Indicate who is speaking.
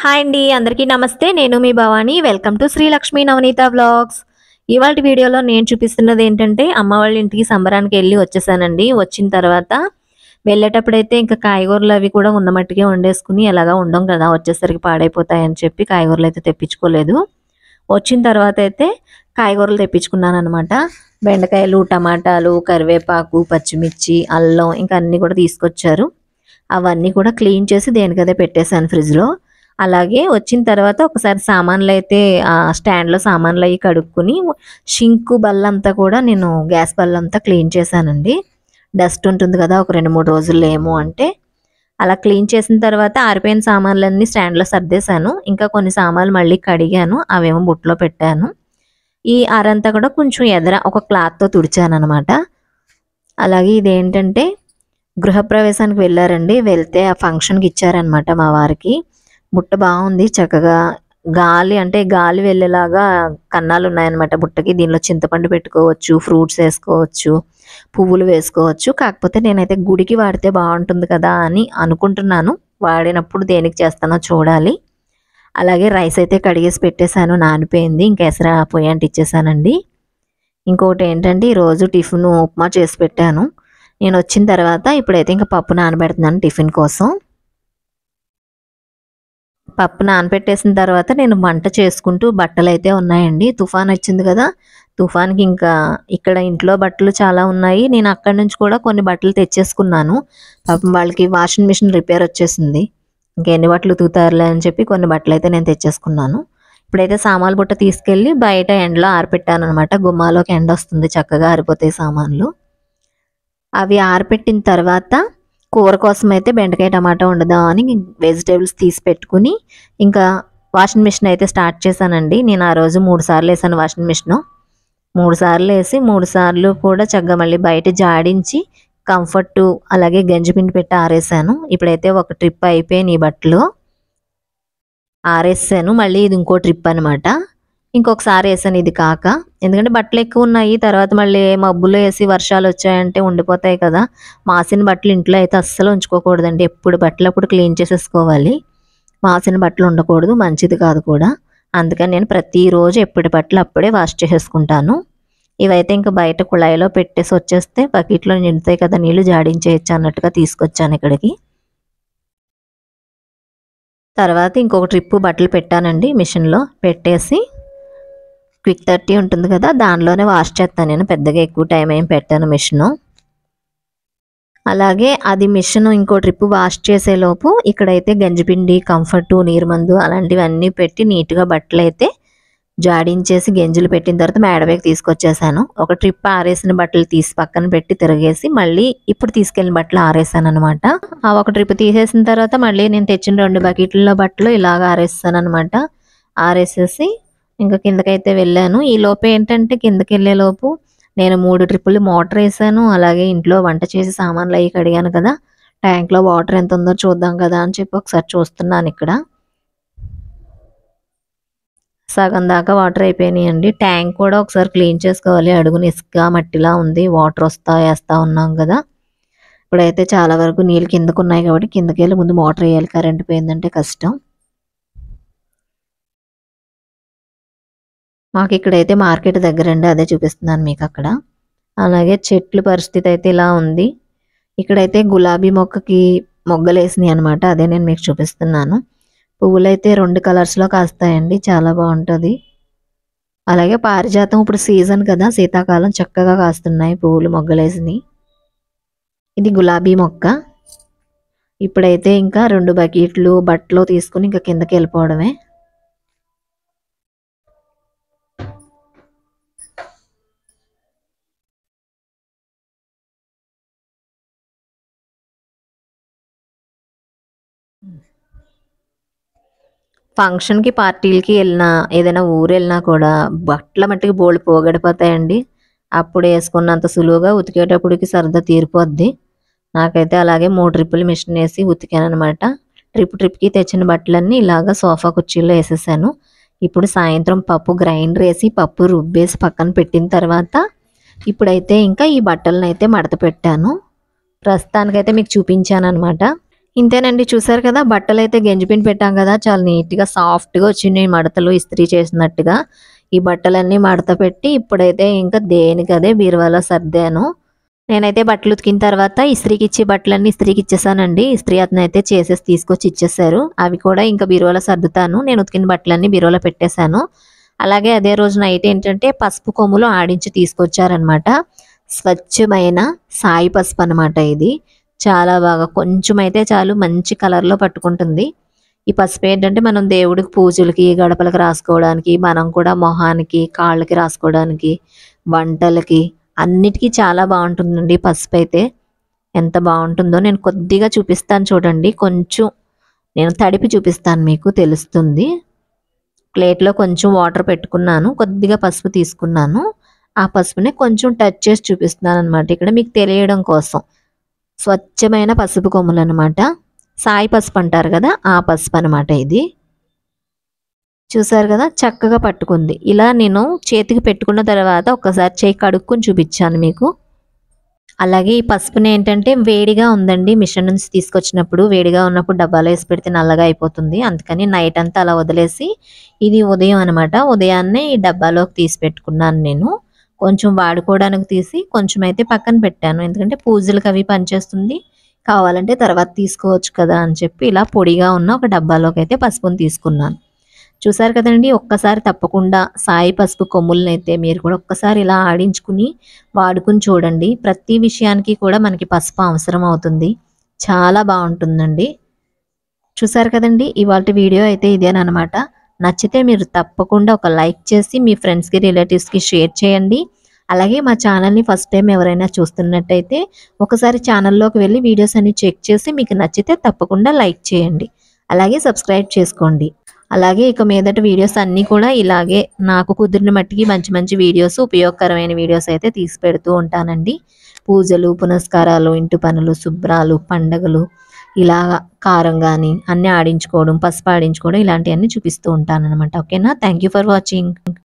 Speaker 1: hi అండి అందరికీ నమస్తే నేను మీ Bhavani welcome to Srilakshmi Navaneetha blogs ఇవాళ వీడియోలో నేను చూపిస్తున్నది ఏంటంటే అమ్మ వాళ్ళ ఇంటికి సంబరానికి వెళ్ళి వచ్చేసానండి వచ్చిన తర్వాత వెళ్ళేటప్పుడైతే ఇంకా కాయగూరలు అవి కూడా ఉన్న మట్టికే వండేసుకుని ఎలాగా ఉండం కదా వచ్చేసరికి పాడైపోతాయని చెప్పి కాయగూరలు అయితే తెప్పించుకోలేదు వచ్చిన తర్వాత అయితే కాయగూరలు తెప్పించుకున్నాను అనమాట బెండకాయలు టమాటాలు కరివేపాకు పచ్చిమిర్చి అల్లం ఇంకా అన్నీ కూడా తీసుకొచ్చారు అవన్నీ కూడా క్లీన్ చేసి దేనికదే పెట్టేశాను ఫ్రిడ్జ్లో అలాగే వచ్చిన తర్వాత ఒకసారి సామాన్లు అయితే స్టాండ్లో సామాన్లు అవి కడుక్కుని షింకు బల్లంతా కూడా నేను గ్యాస్ బల్లంతా క్లీన్ చేశానండి డస్ట్ ఉంటుంది కదా ఒక రెండు మూడు రోజులు ఏమో అంటే అలా క్లీన్ చేసిన తర్వాత ఆరిపోయిన సామాన్లన్నీ స్టాండ్లో సర్దేశాను ఇంకా కొన్ని సామాన్లు మళ్ళీ కడిగాను అవేమో బుట్టలో పెట్టాను ఈ అరంతా కూడా కొంచెం ఎదర ఒక క్లాత్తో తుడిచాను అనమాట అలాగే ఇదేంటంటే గృహప్రవేశానికి వెళ్ళారండి వెళ్తే ఆ ఫంక్షన్కి ఇచ్చారనమాట మా వారికి బుట్ట బాగుంది చక్కగా గాలి అంటే గాలి వెళ్ళేలాగా కన్నాలు ఉన్నాయన్నమాట బుట్టకి దీనిలో చింతపండు పెట్టుకోవచ్చు ఫ్రూట్స్ వేసుకోవచ్చు పువ్వులు వేసుకోవచ్చు కాకపోతే నేనైతే గుడికి వాడితే బాగుంటుంది కదా అని అనుకుంటున్నాను వాడినప్పుడు దేనికి చేస్తానో చూడాలి అలాగే రైస్ అయితే కడిగేసి పెట్టేశాను నానిపోయింది ఇంకా ఎసరా అంటే ఇచ్చేసానండి ఇంకోటి ఏంటంటే ఈరోజు టిఫిన్ ఉప్మా చేసి పెట్టాను నేను వచ్చిన తర్వాత ఇప్పుడైతే ఇంకా పప్పు నానబెడుతున్నాను టిఫిన్ కోసం పప్పు నానపెట్టేసిన తర్వాత నేను వంట చేసుకుంటూ బట్టలు అయితే ఉన్నాయండి తుఫాన్ వచ్చింది కదా తుఫాన్కి ఇంకా ఇక్కడ ఇంట్లో బట్టలు చాలా ఉన్నాయి నేను అక్కడి నుంచి కూడా కొన్ని బట్టలు తెచ్చేసుకున్నాను పాపం వాళ్ళకి వాషింగ్ మిషన్ రిపేర్ వచ్చేసింది ఇంకెన్ని బట్టలు తూతారులే అని చెప్పి కొన్ని బట్టలు అయితే నేను తెచ్చేసుకున్నాను ఇప్పుడైతే సామాన్లు బుట్ట తీసుకెళ్ళి బయట ఎండలో ఆరిపెట్టాను అనమాట గుమ్మాలోకి ఎండ వస్తుంది చక్కగా ఆరిపోతాయి సామాన్లు అవి ఆరిపెట్టిన తర్వాత కూర కోసం అయితే బెండకాయ టమాటా ఉండదా అని వెజిటేబుల్స్ తీసి పెట్టుకుని ఇంకా వాషింగ్ మిషన్ అయితే స్టార్ట్ చేశానండి నేను ఆ రోజు మూడు సార్లు వేసాను వాషింగ్ మిషను మూడు సార్లు వేసి మూడు సార్లు కూడా చక్కగా మళ్ళీ బయట జాడించి కంఫర్టు అలాగే గంజిపిండి పెట్టి ఆరేసాను ఇప్పుడైతే ఒక ట్రిప్ అయిపోయాయి నీ బట్టలు ఆరేసాను మళ్ళీ ఇది ఇంకో ట్రిప్ అనమాట ఇంకొకసారి వేసాను ఇది కాక ఎందుకంటే బట్టలు ఎక్కువ ఉన్నాయి తర్వాత మళ్ళీ మబ్బులు వేసి వర్షాలు వచ్చాయంటే ఉండిపోతాయి కదా మాసిన బట్టలు ఇంట్లో అయితే అస్సలు ఉంచుకోకూడదండి ఎప్పుడు బట్టలు అప్పుడు క్లీన్ చేసేసుకోవాలి మాసిన బట్టలు ఉండకూడదు మంచిది కాదు కూడా అందుకని నేను ప్రతిరోజు ఎప్పటి బట్టలు అప్పుడే వాష్ చేసేసుకుంటాను ఇవైతే ఇంకా బయట కుళాయిలో పెట్టేసి వచ్చేస్తే బకెట్లో నిండుతాయి కదా నీళ్ళు జాడించేయచ్చు అన్నట్టుగా తీసుకొచ్చాను ఇక్కడికి తర్వాత ఇంకొక ట్రిప్పు బట్టలు పెట్టానండి మిషన్లో పెట్టేసి క్విక్ థర్టీ ఉంటుంది కదా దానిలోనే వాష్ చేస్తాను నేను పెద్దగా ఎక్కువ టైం ఏం పెట్టాను మిషను అలాగే అది మిషన్ ఇంకో ట్రిప్ వాష్ చేసేలోపు ఇక్కడైతే గంజిపిండి కంఫర్టు నీరుమందు అలాంటివన్నీ పెట్టి నీట్గా బట్టలు అయితే జాడించేసి గంజులు పెట్టిన తర్వాత మేడవేకి తీసుకొచ్చేసాను ఒక ట్రిప్ ఆరేసిన బట్టలు తీసి పక్కన పెట్టి తిరగేసి మళ్ళీ ఇప్పుడు తీసుకెళ్ళిన బట్టలు ఆరేసాను అనమాట ఆ ఒక ట్రిప్ తీసేసిన తర్వాత మళ్ళీ నేను తెచ్చిన రెండు బకెట్లలో బట్టలు ఇలాగ ఆరేస్తాను అనమాట ఆరేసేసి ఇంకా కిందకైతే వెళ్ళాను ఈ లోపు ఏంటంటే కిందకి వెళ్ళేలోపు నేను మూడు ట్రిప్పులు మోటార్ వేసాను అలాగే ఇంట్లో వంట చేసి సామాన్లు అవి కడిగాను కదా ట్యాంక్లో వాటర్ ఎంత ఉందో చూద్దాం కదా అని చెప్పి ఒకసారి చూస్తున్నాను ఇక్కడ సగం దాకా వాటర్ అయిపోయినాయి అండి ట్యాంక్ కూడా ఒకసారి క్లీన్ చేసుకోవాలి అడుగు ఇసుక మట్టిలా ఉంది వాటర్ వస్తా వేస్తా ఉన్నాం కదా ఇప్పుడైతే చాలా వరకు నీళ్ళు కిందకు ఉన్నాయి కాబట్టి కిందకి వెళ్ళి ముందు మోటార్ వేయాలి కరెంట్ పోయిందంటే కష్టం మాకు ఇక్కడైతే మార్కెట్ దగ్గర అండి అదే చూపిస్తున్నాను మీకు అక్కడ అలాగే చెట్లు పరిస్థితి అయితే ఇలా ఉంది ఇక్కడైతే గులాబీ మొక్కకి మొగ్గలేసినాయి అనమాట అదే నేను మీకు చూపిస్తున్నాను పువ్వులైతే రెండు కలర్స్లో కాస్తాయండి చాలా బాగుంటుంది అలాగే పారిజాతం ఇప్పుడు సీజన్ కదా శీతాకాలం చక్కగా కాస్తున్నాయి పువ్వులు మొగ్గలేసినాయి ఇది గులాబీ మొక్క ఇప్పుడైతే ఇంకా రెండు బకెట్లు బట్టలు తీసుకుని ఇంకా కిందకి వెళ్ళిపోవడమే ఫంక్షన్కి పార్టీలకి వెళ్ళినా ఏదైనా ఊరు వెళ్ళినా కూడా బట్టల మట్టికి బోళ్ళు పోగడిపోతాయండి అప్పుడు వేసుకున్నంత సులువుగా ఉతికేటప్పటికి సరదా తీరిపోద్ది నాకైతే అలాగే మూడు ట్రిప్పులు మిషన్ వేసి ఉతికాను అనమాట ట్రిప్ ట్రిప్కి తెచ్చిన బట్టలన్నీ ఇలాగ సోఫా కుర్చీలో వేసేసాను ఇప్పుడు సాయంత్రం పప్పు గ్రైండర్ వేసి పప్పు రుబ్బేసి పక్కన పెట్టిన తర్వాత ఇప్పుడైతే ఇంకా ఈ బట్టలను అయితే మడత పెట్టాను ప్రస్తుతానికైతే మీకు చూపించాను అనమాట ఇంతేనండి చూసారు కదా బట్టలు అయితే గెంజిపిన్ పెట్టాం కదా చాలా నీట్గా సాఫ్ట్గా వచ్చింది మడతలు ఇస్త్రీ చేసినట్టుగా ఈ బట్టలన్నీ మడత పెట్టి ఇప్పుడైతే ఇంకా దేనికదే బీరువాలో సర్దాను నేనైతే బట్టలు ఉతికిన తర్వాత ఇస్త్రీకి ఇచ్చే బట్టలన్నీ ఇస్త్రీకి ఇచ్చేసానండి ఇస్త్రీ అతను అయితే చేసేసి తీసుకొచ్చి ఇచ్చేసారు అవి కూడా ఇంకా బీరువాలో సర్దుతాను నేను ఉతికిన బట్టలన్నీ బీరువాలో పెట్టేశాను అలాగే అదే రోజు నైట్ ఏంటంటే పసుపు కొమ్ములు ఆడించి తీసుకొచ్చారనమాట స్వచ్ఛమైన సాయి పసుపు అనమాట ఇది చాలా బాగా కొంచెం అయితే చాలు మంచి కలర్లో పట్టుకుంటుంది ఈ పసుపు ఏంటంటే మనం దేవుడికి పూజలకి గడపలకి రాసుకోవడానికి మనం కూడా మొహానికి కాళ్ళకి రాసుకోవడానికి వంటలకి అన్నిటికీ చాలా బాగుంటుందండి పసుపు అయితే ఎంత బాగుంటుందో నేను కొద్దిగా చూపిస్తాను చూడండి కొంచెం నేను తడిపి చూపిస్తాను మీకు తెలుస్తుంది ప్లేట్లో కొంచెం వాటర్ పెట్టుకున్నాను కొద్దిగా పసుపు తీసుకున్నాను ఆ పసుపుని కొంచెం టచ్ చేసి చూపిస్తున్నాను అనమాట ఇక్కడ మీకు తెలియడం కోసం స్వచ్ఛమైన పసుపు కొమ్ములు అనమాట సాయి పసుపు అంటారు కదా ఆ పసుపు అనమాట ఇది చూసారు కదా చక్కగా పట్టుకుంది ఇలా నేను చేతికి పెట్టుకున్న తర్వాత ఒకసారి చేయి కడుక్కుని చూపించాను మీకు అలాగే ఈ పసుపుని ఏంటంటే వేడిగా ఉందండి మిషన్ నుంచి తీసుకొచ్చినప్పుడు వేడిగా ఉన్నప్పుడు డబ్బాలో వేసి పెడితే నల్లగా అయిపోతుంది అందుకని నైట్ అంతా అలా వదిలేసి ఇది ఉదయం అనమాట ఉదయాన్నే ఈ డబ్బాలోకి తీసి పెట్టుకున్నాను నేను కొంచెం వాడుకోవడానికి తీసి కొంచెం అయితే పక్కన పెట్టాను ఎందుకంటే పూజలకు అవి పనిచేస్తుంది కావాలంటే తర్వాత తీసుకోవచ్చు కదా అని చెప్పి ఇలా పొడిగా ఉన్న ఒక డబ్బాలోకి అయితే పసుపుని తీసుకున్నాను చూసారు కదండి ఒక్కసారి తప్పకుండా సాయి పసుపు కొమ్ములను అయితే మీరు కూడా ఒక్కసారి ఇలా ఆడించుకుని వాడుకుని చూడండి ప్రతి విషయానికి కూడా మనకి పసుపు అవసరం అవుతుంది చాలా బాగుంటుందండి చూసారు కదండి ఇవాళ వీడియో అయితే ఇదేనమాట నచ్చితే మీరు తప్పకుండా ఒక లైక్ చేసి మీ ఫ్రెండ్స్కి రిలేటివ్స్కి షేర్ చేయండి అలాగే మా ఛానల్ని ఫస్ట్ టైం ఎవరైనా చూస్తున్నట్టయితే ఒకసారి ఛానల్లోకి వెళ్ళి వీడియోస్ అన్ని చెక్ చేసి మీకు నచ్చితే తప్పకుండా లైక్ చేయండి అలాగే సబ్స్క్రైబ్ చేసుకోండి అలాగే ఇక మీదట వీడియోస్ అన్నీ కూడా ఇలాగే నాకు కుదిరిన మట్టికి మంచి మంచి వీడియోస్ ఉపయోగకరమైన వీడియోస్ అయితే తీసి పెడుతూ ఉంటానండి పూజలు పునస్కారాలు ఇంటి పనులు శుభ్రాలు పండగలు ఇలా కారం కానీ అన్నీ ఆడించుకోవడం పసుపు ఆడించుకోవడం ఇలాంటివన్నీ చూపిస్తూ ఉంటాను అనమాట ఓకేనా థ్యాంక్ ఫర్ వాచింగ్